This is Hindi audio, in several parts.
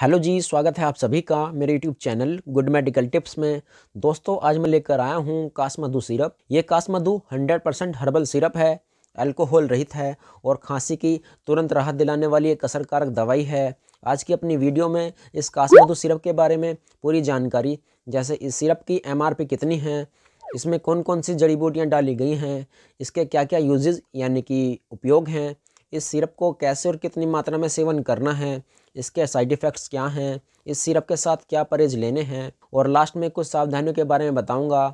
हेलो जी स्वागत है आप सभी का मेरे YouTube channel good medical tips में दोस्तों आज मैं लेकर आया हूँ कासमधु सिरप ये कासमधु 100 परसेंट हर्बल सिरप है अल्कोहल रहित है और खांसी की तुरंत राहत दिलाने वाली एक असरकारक दवाई है आज की अपनी वीडियो में इस कासमधु सिरप के बारे में पूरी जानकारी जैसे इस सिरप की एम कितनी है इसमें कौन कौन सी जड़ी बूटियाँ डाली गई हैं इसके क्या क्या यूजेज यानी कि उपयोग हैं इस सिरप को कैसे और कितनी मात्रा में सेवन करना है इसके साइड इफ़ेक्ट्स क्या हैं इस सिरप के साथ क्या परहेज लेने हैं और लास्ट में कुछ सावधानियों के बारे में बताऊँगा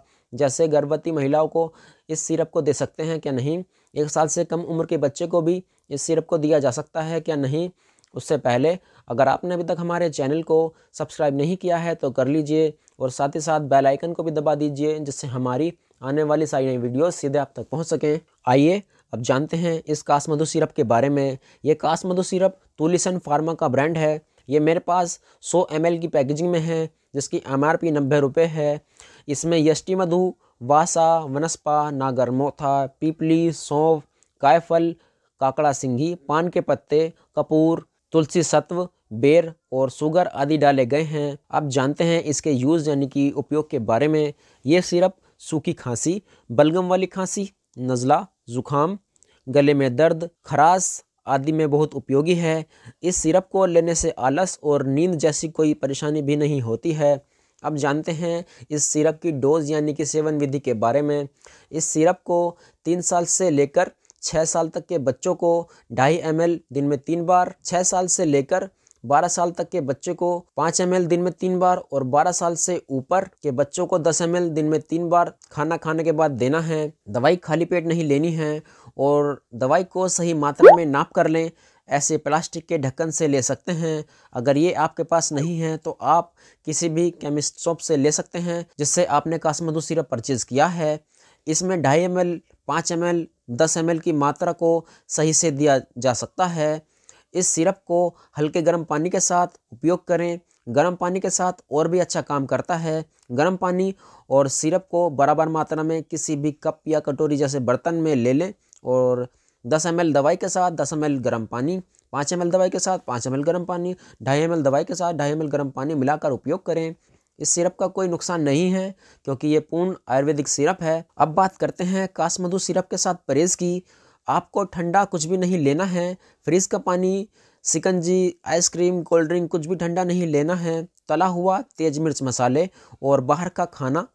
जैसे गर्भवती महिलाओं को इस सिरप को दे सकते हैं क्या नहीं एक साल से कम उम्र के बच्चे को भी इस सिरप को दिया जा सकता है क्या नहीं उससे पहले अगर आपने अभी तक हमारे चैनल को सब्सक्राइब नहीं किया है तो कर लीजिए और साथ ही साथ बेल आइकन को भी दबा दीजिए जिससे हमारी आने वाली सारी नई वीडियोस सीधे आप तक पहुंच सकें आइए अब जानते हैं इस कासमधु सिरप के बारे में ये कासमधु सिरप तुलिसन फार्मा का ब्रांड है ये मेरे पास 100 एम की पैकेजिंग में है जिसकी एम आर पी नब्बे रुपये है इसमें यष्टि मधु वासा वनस्पा नागर मोथा पीपली सौंफ कायफल काकड़ा सिंघी पान के पत्ते कपूर तुलसी सत्व बेर और शुगर आदि डाले गए हैं आप जानते हैं इसके यूज़ यानी कि उपयोग के बारे में ये सिरप सूखी खांसी बलगम वाली खांसी नज़ला ज़ुकाम गले में दर्द खराश आदि में बहुत उपयोगी है इस सिरप को लेने से आलस और नींद जैसी कोई परेशानी भी नहीं होती है अब जानते हैं इस सिरप की डोज़ यानी कि सेवन विधि के बारे में इस सिरप को तीन साल से लेकर छः साल तक के बच्चों को ढाई एम दिन में तीन बार छः साल से लेकर 12 साल तक के बच्चे को 5 एम दिन में तीन बार और 12 साल से ऊपर के बच्चों को 10 एम दिन में तीन बार खाना खाने के बाद देना है दवाई खाली पेट नहीं लेनी है और दवाई को सही मात्रा में नाप कर लें ऐसे प्लास्टिक के ढक्कन से ले सकते हैं अगर ये आपके पास नहीं है तो आप किसी भी केमिस्ट शॉप से ले सकते हैं जिससे आपने कासमधु सिरप परचेज़ किया है इसमें ढाई एम एल पाँच एम एल दस एम की मात्रा को सही से दिया जा सकता है इस सिरप को हल्के गर्म पानी के साथ उपयोग करें गर्म पानी के साथ और भी अच्छा काम करता है गर्म पानी और सिरप को बराबर मात्रा में किसी भी कप या कटोरी जैसे बर्तन में ले लें और 10 एम दवाई के साथ 10 एम गर्म पानी 5 एम दवाई के साथ 5 एम गर्म पानी ढाई एम दवाई के साथ ढाई एम गर्म पानी मिलाकर उपयोग करें इस सिरप का कोई नुकसान नहीं है क्योंकि ये पूर्ण आयुर्वेदिक सिरप है अब बात करते हैं कासमधु सिरप के साथ परहेज़ की आपको ठंडा कुछ भी नहीं लेना है फ्रिज का पानी सिकंजी आइसक्रीम कोल्ड ड्रिंक कुछ भी ठंडा नहीं लेना है तला हुआ तेज मिर्च मसाले और बाहर का खाना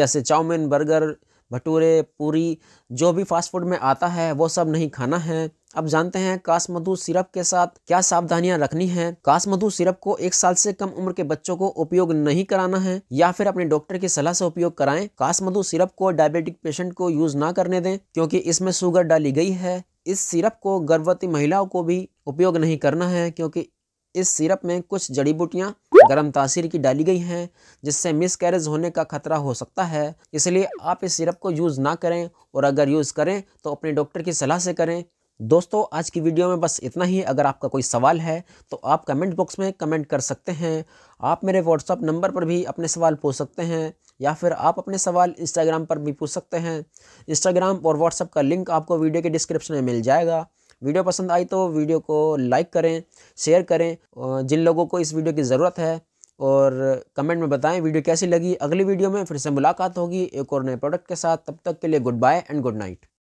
जैसे चाउमीन बर्गर भटूरे पूरी जो भी फास्ट फूड में आता है वो सब नहीं खाना है अब जानते हैं कासमधु सिरप के साथ क्या सावधानियां रखनी है कासमधु सिरप को एक साल से कम उम्र के बच्चों को उपयोग नहीं कराना है या फिर अपने डॉक्टर की सलाह से उपयोग कराएं कासमधु सिरप को डायबिटिक पेशेंट को यूज ना करने दें क्योंकि इसमें शुगर डाली गई है इस सिरप को गर्भवती महिलाओं को भी उपयोग नहीं करना है क्योंकि इस सिरप में कुछ जड़ी बूटियाँ गर्म तासीर की डाली गई हैं जिससे मिस कैरेज होने का खतरा हो सकता है इसलिए आप इस सिरप को यूज़ ना करें और अगर यूज़ करें तो अपने डॉक्टर की सलाह से करें दोस्तों आज की वीडियो में बस इतना ही अगर आपका कोई सवाल है तो आप कमेंट बॉक्स में कमेंट कर सकते हैं आप मेरे व्हाट्सअप नंबर पर भी अपने सवाल पूछ सकते हैं या फिर आप अपने सवाल इंस्टाग्राम पर भी पूछ सकते हैं इंस्टाग्राम और व्हाट्सअप का लिंक आपको वीडियो के डिस्क्रिप्शन में मिल जाएगा वीडियो पसंद आई तो वीडियो को लाइक करें शेयर करें जिन लोगों को इस वीडियो की ज़रूरत है और कमेंट में बताएं वीडियो कैसी लगी अगली वीडियो में फिर से मुलाकात होगी एक और नए प्रोडक्ट के साथ तब तक के लिए goodbye and good night